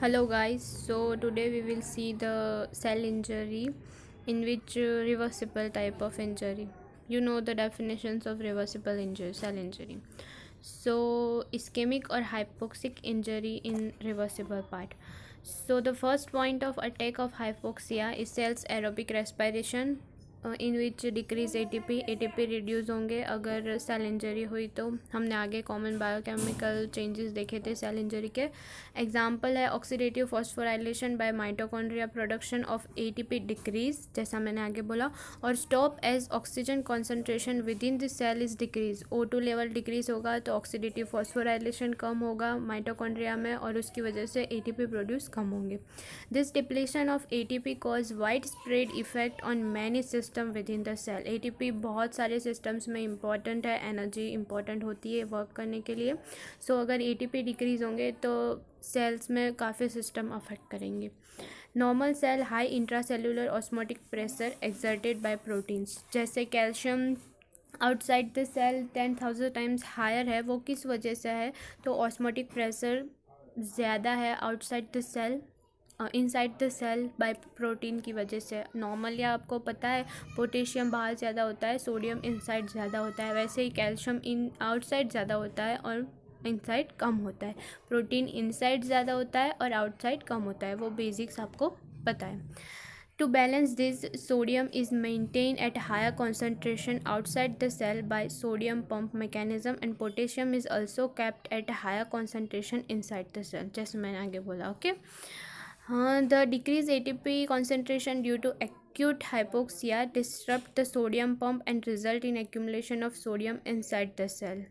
hello guys so today we will see the cell injury in which uh, reversible type of injury you know the definitions of reversible injury cell injury so ischemic or hypoxic injury in reversible part so the first point of attack of hypoxia is cells aerobic respiration in which decrease ATP ATP reduce होंगे अगर cell injury हुई तो हमने आगे common biochemical changes देखे थे cell injury के example है oxidative phosphorylation by mitochondria production of ATP decrease जैसा मैंने आगे बोला और stop as oxygen concentration within the cell is decrease O two level decrease होगा तो ऑक्सीडेटिव फॉस्फोराइलेशन कम होगा माइटोकॉन्ड्रिया में और उसकी वजह से ए प्रोड्यूस कम होंगे this depletion of A T cause widespread effect on many system within the cell ATP बहुत सारे सिस्टम्स में इंपॉर्टेंट है एनर्जी इंपॉर्टेंट होती है वर्क करने के लिए सो so, अगर एटीपी डिक्रीज़ होंगे तो सेल्स में काफ़ी सिस्टम अफेक्ट करेंगे normal cell high intracellular osmotic pressure exerted by proteins जैसे calcium outside the cell ten thousand times higher है वो किस वजह से है तो ऑस्मोटिक प्रेशर ज़्यादा है outside the cell inside the cell by protein की वजह से नॉर्मली आपको पता है पोटेशियम बाहर ज़्यादा होता है सोडियम इनसाइड ज़्यादा होता है वैसे ही कैल्शियम इन आउटसाइड ज़्यादा होता है और इनसाइड कम होता है प्रोटीन इनसाइड ज़्यादा होता है और आउटसाइड कम होता है वो बेसिक्स आपको पता है To balance this, sodium is maintained at higher concentration outside the cell by sodium pump mechanism and potassium is also kept at higher concentration inside the cell. जैसे मैंने आगे बोला ओके okay? हाँ the decrease A T concentration due to acute hypoxia disturbed the sodium pump and result in in of sodium inside the cell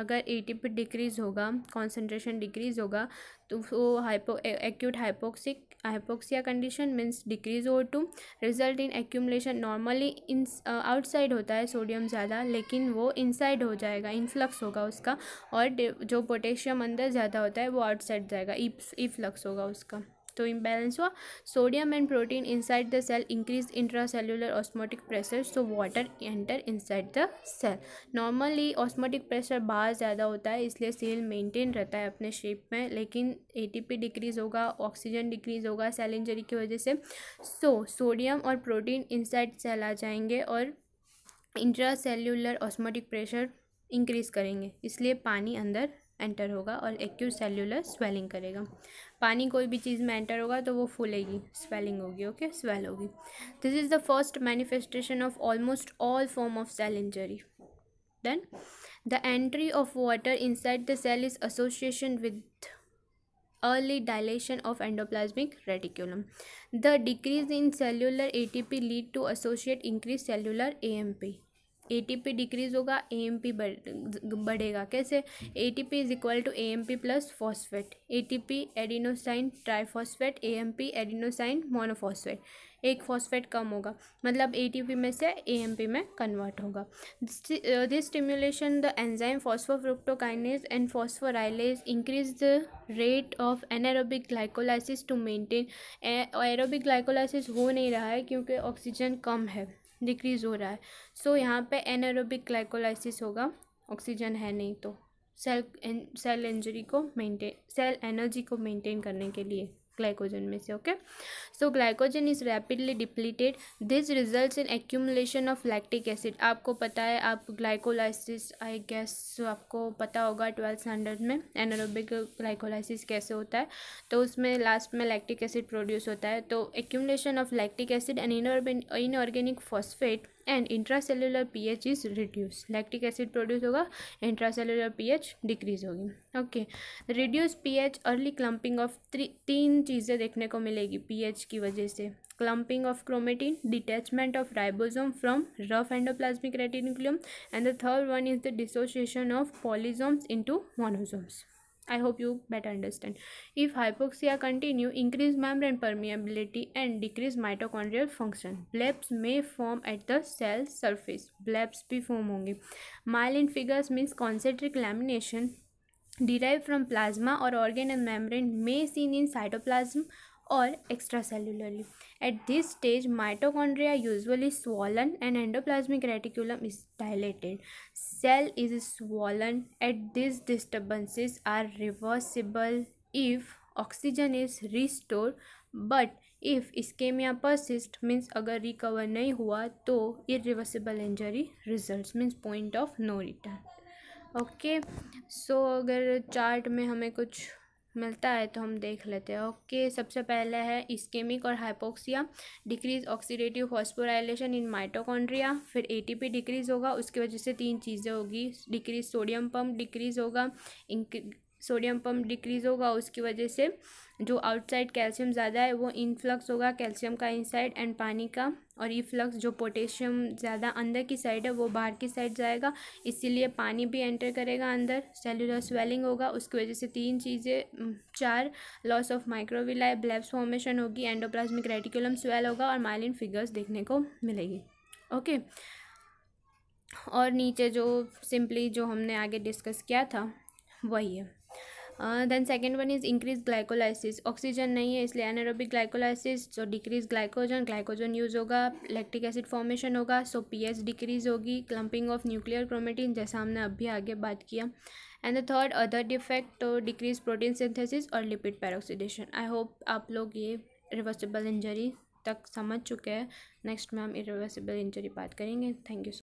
अगर A T P decrease होगा concentration decrease होगा तो वो hypo acute hypoxic hypoxia condition means decrease O two result in accumulation normally in outside होता है sodium ज़्यादा लेकिन वो इनसाइड हो जाएगा इनफ्लक्स होगा उसका और जो पोटेशियम अंदर ज़्यादा होता है वो आउटसाइड जाएगा इफ्लक्स e e होगा उसका तो इम्बेलेंस हुआ sodium and protein inside the cell increase intra cellular osmotic pressure so water enter inside the cell normally osmotic pressure बाहर ज़्यादा होता है इसलिए सेल मेंटेन रहता है अपने शेप में लेकिन ए डिक्रीज होगा ऑक्सीजन डिक्रीज होगा सेल इंजरी की वजह से सो सोडियम और प्रोटीन इनसाइड सेल आ जाएंगे और सेल्युलर ऑस्मोटिक प्रेशर इंक्रीज़ करेंगे इसलिए पानी अंदर एंटर होगा और एक्यूट सेल्यूलर स्वेलिंग करेगा पानी कोई भी चीज़ में एंटर होगा तो वो फूलेगी स्वेलिंग होगी ओके स्वेल होगी this is the first manifestation of almost all form of cell injury then the entry of water inside the cell is association with early dilation of endoplasmic reticulum the decrease in cellular A T P lead to associate increase cellular A M P ATP decrease होगा AMP बढ़ेगा कैसे ATP is equal to AMP plus phosphate ATP adenosine triphosphate AMP adenosine monophosphate एक phosphate कम होगा मतलब ATP में से AMP में कन्वर्ट होगा this stimulation the enzyme phosphofructokinase and phosphorylase increase the rate of anaerobic glycolysis to maintain aerobic glycolysis हो नहीं रहा है क्योंकि ऑक्सीजन कम है डिक्रीज़ हो रहा है सो so, यहाँ पे एनारोबिक क्लाइकोलाइसिस होगा ऑक्सीजन है नहीं तो सेल सेल इंजरी को मेंटेन सेल एनर्जी को मेंटेन करने के लिए ग्लाइकोजन में से okay so glycogen is rapidly depleted this result in accumulation of lactic acid आपको पता है आप ग्लाइकोलाइसिस आई गैस आपको पता होगा ट्वेल्थ स्टैंडर्ड में एनोरोबिक ग्लाइकोलाइसिस कैसे होता है तो उसमें लास्ट में लैक्टिक एसिड प्रोड्यूस होता है तो accumulation of lactic acid and inorganic phosphate and intra cellular P H is reduce lactic acid produce होगा intra cellular P H decrease होगी okay reduce H early clumping of तीन चीज़ें देखने को मिलेगी पी एच की वजह से clumping of chromatin detachment of ribosome from rough endoplasmic reticulum and the third one is the dissociation of polysomes into monosomes I hope you better understand if hypoxia continue increase membrane permeability and decrease mitochondrial function blebs may form at the cell surface blebs भी form होंगे myel myelin figures means concentric lamination derive from plasma और organ and may seen in cytoplasm और extra cellularly eight this stage mitochondria usually swollen and endoplasmic reticulum is dilated cell is swollen at this disturbances are reversible if oxygen is restore but if ischemia persist means अगर recover नहीं हुआ तो irreversible injury result means point of no return okay so अगर chart में हमें कुछ मिलता है तो हम देख लेते हैं ओके सबसे पहले है इस्केमिक और hypoxia decrease oxidative phosphorylation in mitochondria फिर एटीपी डिक्रीज होगा उसकी वजह से तीन चीज़ें होगी डिक्रीज सोडियम पम्प डिक्रीज होगा सोडियम पम्प डिक्रीज होगा उसकी वजह से जो आउटसाइड कैल्शियम ज़्यादा है वो इनफ्लक्स होगा कैल्शियम का इनसाइड एंड पानी का और ये फ्लक्स जो पोटेशियम ज़्यादा अंदर की साइड है वो बाहर की साइड जाएगा इसीलिए पानी भी एंटर करेगा अंदर सेलुलर स्वेलिंग होगा उसकी वजह से तीन चीज़ें चार loss of microvilli blebs formation होगी एंडोप्लाज्मिक रेटिकुलम स्वेल होगा और माइलिन फिगर्स देखने को मिलेगी ओके और नीचे जो सिंपली जो हमने आगे डिस्कस किया था वही है then second one is increase glycolysis oxygen नहीं है इसलिए एनारोबिक ग्लाइकोलाइसिस जो डिक्रीज ग्लाइकोजन ग्लाइकोजन यूज होगा लैक्टिक एसिड फॉर्मेशन होगा सो पीएच डिक्रीज होगी क्लम्पिंग ऑफ न्यूक्लियर क्रोमेटिन जैसा हमने अभी आगे बात किया and the third other defect तो डिक्रीज प्रोटीन सिंथेसिस और लिपिड पैरोक्सीडेशन आई होप आप लोग ये रिवर्सिबल इंजरी तक समझ चुके हैं नेक्स्ट में हम इरिवर्सिबल इंजरी बात करेंगे थैंक यू